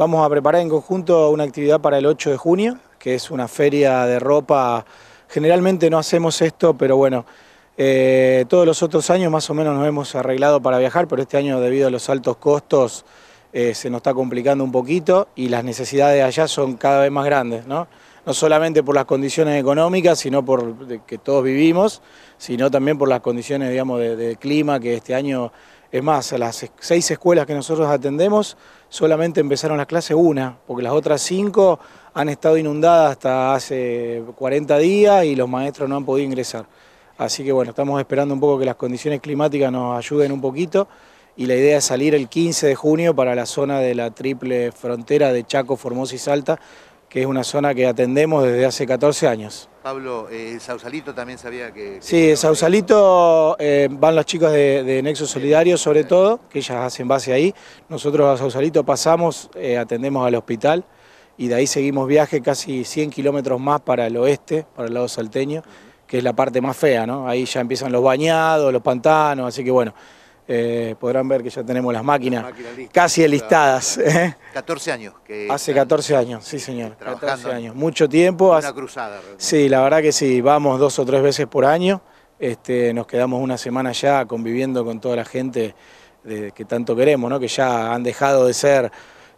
Vamos a preparar en conjunto una actividad para el 8 de junio, que es una feria de ropa. Generalmente no hacemos esto, pero bueno, eh, todos los otros años más o menos nos hemos arreglado para viajar, pero este año debido a los altos costos eh, se nos está complicando un poquito y las necesidades allá son cada vez más grandes, ¿no? No solamente por las condiciones económicas, sino por que todos vivimos, sino también por las condiciones, digamos, de, de clima que este año es más, las seis escuelas que nosotros atendemos, solamente empezaron las clases una, porque las otras cinco han estado inundadas hasta hace 40 días y los maestros no han podido ingresar. Así que bueno, estamos esperando un poco que las condiciones climáticas nos ayuden un poquito y la idea es salir el 15 de junio para la zona de la triple frontera de Chaco, Formosa y Salta, que es una zona que atendemos desde hace 14 años. Pablo, eh, Sausalito también sabía que... Sí, sí, Sausalito eh, eh, van los chicos de, Nexo Solidario sobre todo, que ellas hacen base ahí. Nosotros a Sausalito pasamos, eh, atendemos al hospital y de ahí seguimos viaje casi 100 kilómetros más para el oeste, para el lado salteño, que es la parte más fea, ¿no? Ahí ya empiezan los bañados, los pantanos, así que bueno, eh, podrán ver que ya tenemos las máquinas, casi listadas. 14 ¿eh? años. Hace 14 años, sí señor. 14 años, mucho tiempo. Una cruzada. Sí, la verdad que sí, vamos dos o tres veces por año. Este, nos quedamos una semana ya conviviendo con toda la gente que tanto queremos, ¿no? que ya han dejado de ser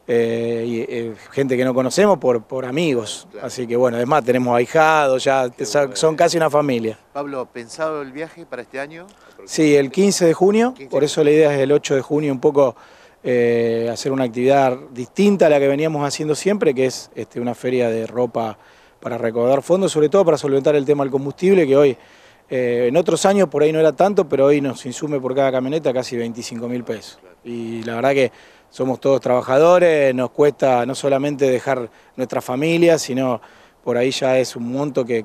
eh, eh, gente que no conocemos por, amigos. Así que bueno, además tenemos ahijados, ya son casi una familia. Pablo, ¿pensado el viaje para este año? Sí, el 15 de junio, por eso la idea es el 8 de junio un poco eh, hacer una actividad distinta a la que veníamos haciendo siempre, que es este, una feria de ropa para recaudar fondos, sobre todo para solventar el tema del combustible, que hoy... Eh, en otros años por ahí no era tanto, pero hoy nos insume por cada camioneta casi 25 mil pesos. Y la verdad que somos todos trabajadores, nos cuesta no solamente dejar nuestra familia, sino por ahí ya es un monto que,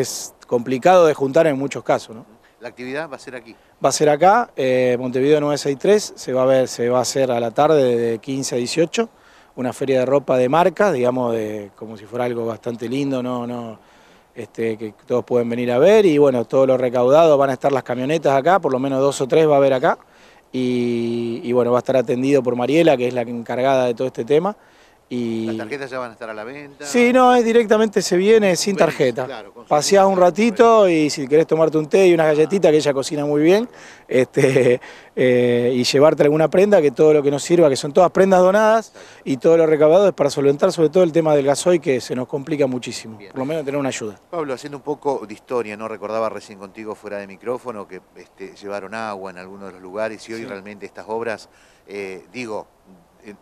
es complicado de juntar en muchos casos. ¿La actividad va a ser aquí? Va a ser acá, eh, Montevideo 963, se va, a ver, se va a hacer a la tarde de 15 a 18, una feria de ropa de marca, digamos, de, como si fuera algo bastante lindo, no, no, este, que todos pueden venir a ver y bueno, todo lo recaudado, van a estar las camionetas acá, por lo menos dos o tres va a haber acá y, bueno, va a estar atendido por Mariela, que es la encargada de todo este tema. Y... ¿Las tarjetas ya van a estar a la venta? Sí, no, es directamente se viene sin tarjeta. Claro, un ratito y si querés tomarte un té y una galletita que ella cocina muy bien, este, eh, y llevarte alguna prenda, que todo lo que nos sirva, que son todas prendas donadas, y todo lo recabado es para solventar sobre todo el tema del gasoil, que se nos complica muchísimo, por lo menos tener una ayuda. Pablo, haciendo un poco de historia, no recordaba recién contigo fuera de micrófono que este, llevaron agua en algunos de los lugares y hoy realmente estas obras, eh, digo,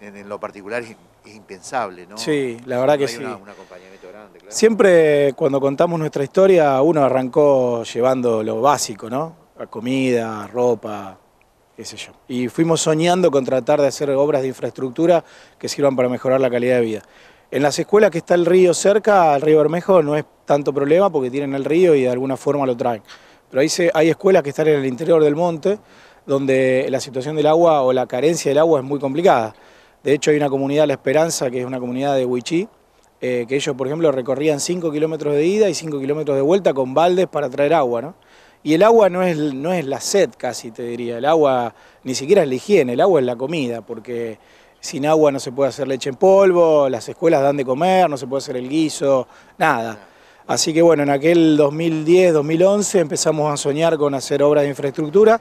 en lo particular es impensable, ¿no? Sí, la verdad que sí. un acompañamiento grande, claro. Siempre cuando contamos nuestra historia, uno arrancó llevando lo básico, ¿no? comida, ropa, qué sé yo. Y fuimos soñando con tratar de hacer obras de infraestructura que sirvan para mejorar la calidad de vida. En las escuelas que está el río cerca, el río Bermejo no es tanto problema porque tienen el río y de alguna forma lo traen. Pero hay escuelas que están en el interior del monte donde la situación del agua o la carencia del agua es muy complicada. De hecho, hay una comunidad, La Esperanza, que es una comunidad de Huichí, eh, que ellos, por ejemplo, recorrían 5 kilómetros de ida y 5 kilómetros de vuelta con baldes para traer agua, Y el agua no es, no es la sed casi, te diría, el agua ni siquiera es la higiene, el agua es la comida, porque sin agua no se puede hacer leche en polvo, las escuelas dan de comer, no se puede hacer el guiso, nada. Así que bueno, en aquel 2010-2011 empezamos a soñar con hacer obras de infraestructura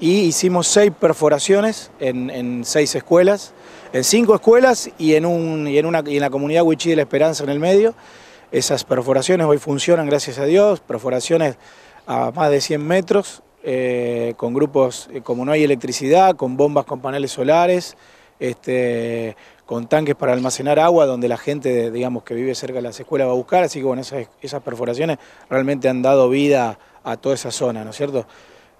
y hicimos seis perforaciones en, seis escuelas, en cinco escuelas y en, un, y en, una, en la comunidad Huichí de la Esperanza en el medio. Esas perforaciones hoy funcionan, gracias a Dios, perforaciones a más de 100 metros, eh, con grupos, eh, como no hay electricidad, con bombas con paneles solares, este, con tanques para almacenar agua donde la gente digamos, que vive cerca de las escuelas va a buscar, así que esas, esas perforaciones realmente han dado vida a toda esa zona, ¿no es cierto?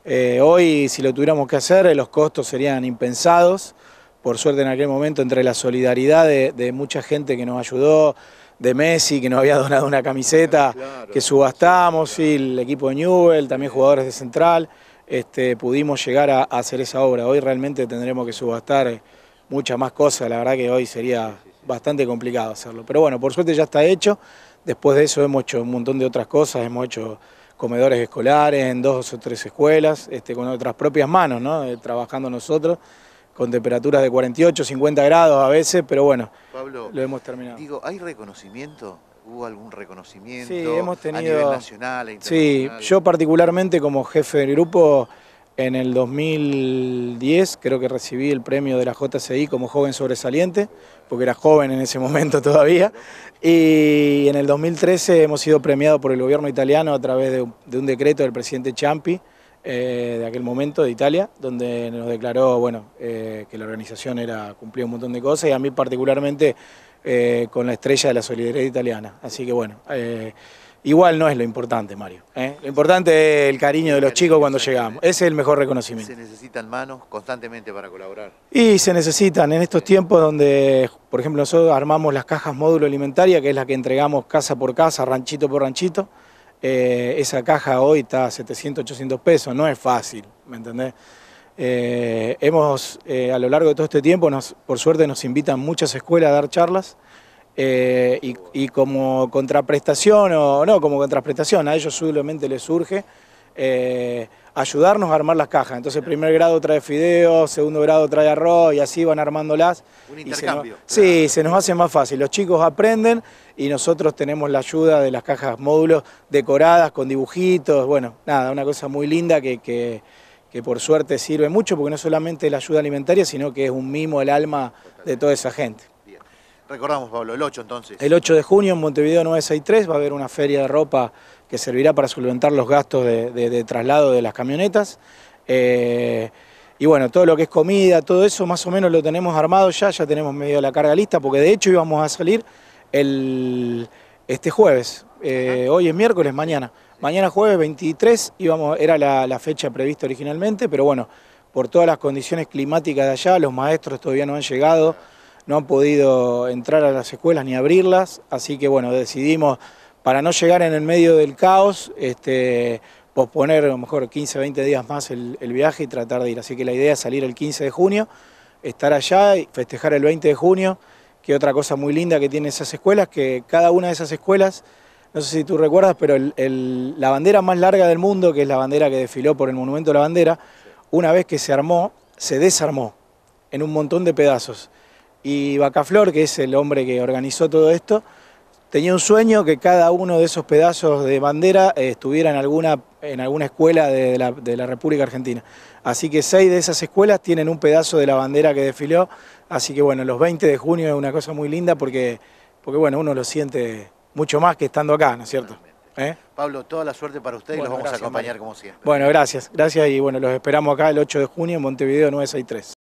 Eh, hoy, si lo tuviéramos que hacer, eh, los costos serían impensados. Por suerte, en aquel momento, entre la solidaridad de, mucha gente que nos ayudó, de Messi, que nos había donado una camiseta que subastamos, y el equipo de Newell, también jugadores de Central, este, pudimos llegar a, a, hacer esa obra. Hoy realmente tendremos que subastar eh, muchas más cosas, la verdad que hoy sería bastante complicado hacerlo. Pero bueno, por suerte ya está hecho. Después de eso hemos hecho un montón de otras cosas, hemos hecho comedores escolares, en dos o tres escuelas, este, con nuestras propias manos, eh, trabajando nosotros, con temperaturas de 48, 50 grados a veces, pero bueno, lo hemos terminado. Digo, ¿hay reconocimiento? ¿Hubo algún reconocimiento hemos tenido, a nivel nacional? E internacional? Sí, yo particularmente como jefe del grupo en el 2010 creo que recibí el premio de la JCI como joven sobresaliente, porque era joven en ese momento todavía. Y en el 2013 hemos sido premiados por el gobierno italiano a través de, un decreto del presidente Ciampi eh, de aquel momento de Italia, donde nos declaró bueno, eh, que la organización era, cumplía un montón de cosas y a mí particularmente eh, con la estrella de la solidaridad italiana. Así que bueno, eh, igual no es lo importante, Mario. ¿eh? Lo importante es el cariño de los chicos cuando llegamos. Ese es el mejor reconocimiento. ¿Se necesitan manos constantemente para colaborar? Y se necesitan en estos tiempos donde, por ejemplo, nosotros armamos las cajas módulo alimentaria, que es la que entregamos casa por casa, ranchito por ranchito. esa caja hoy está a 700, 800 pesos, no es fácil, ¿me entendés? Eh, hemos, eh, a lo largo de todo este tiempo, por suerte nos invitan muchas escuelas a dar charlas eh, y, como contraprestación, o no como contraprestación, a ellos solamente les surge ayudarnos a armar las cajas. Entonces, primer grado trae fideos, segundo grado trae arroz y así van armándolas. Un intercambio. sí, se nos hace más fácil. Los chicos aprenden y nosotros tenemos la ayuda de las cajas módulos decoradas con dibujitos. Bueno, nada, una cosa muy linda que que por suerte sirve mucho porque no solamente la ayuda alimentaria, sino que es un mimo el alma de toda esa gente. Recordamos, Pablo, el 8 entonces. El 8 de junio en Montevideo 963 va a haber una feria de ropa que servirá para solventar los gastos de, traslado de las camionetas. Eh, y bueno, todo lo que es comida, todo eso más o menos lo tenemos armado ya, ya tenemos medio la carga lista, porque de hecho íbamos a salir el, este jueves, eh, hoy es miércoles, mañana. Mañana jueves 23 íbamos, era la, fecha prevista originalmente, pero bueno, por todas las condiciones climáticas de allá, los maestros todavía no han llegado, no han podido entrar a las escuelas ni abrirlas, así que bueno, decidimos, para no llegar en el medio del caos, este, posponer a lo mejor 15, 20 días más el, el, viaje y tratar de ir. Así que la idea es salir el 15 de junio, estar allá y festejar el 20 de junio, que otra cosa muy linda que tienen esas escuelas, que cada una de esas escuelas no sé si tú recuerdas, pero la bandera más larga del mundo, que es la bandera que desfiló por el Monumento de la Bandera, una vez que se armó, se desarmó en un montón de pedazos. Y Bacaflor, que es el hombre que organizó todo esto, tenía un sueño que cada uno de esos pedazos de bandera eh, estuviera en alguna, en alguna escuela de la, República Argentina. Así que seis de esas escuelas tienen un pedazo de la bandera que desfiló. Así que bueno, los 20 de junio es una cosa muy linda porque, porque bueno, uno lo siente mucho más que estando acá, ¿no es cierto? ¿Eh? Pablo, toda la suerte para ustedes y los vamos a acompañar como siempre. Bueno, gracias, gracias y bueno, los esperamos acá el 8 de junio en Montevideo 963.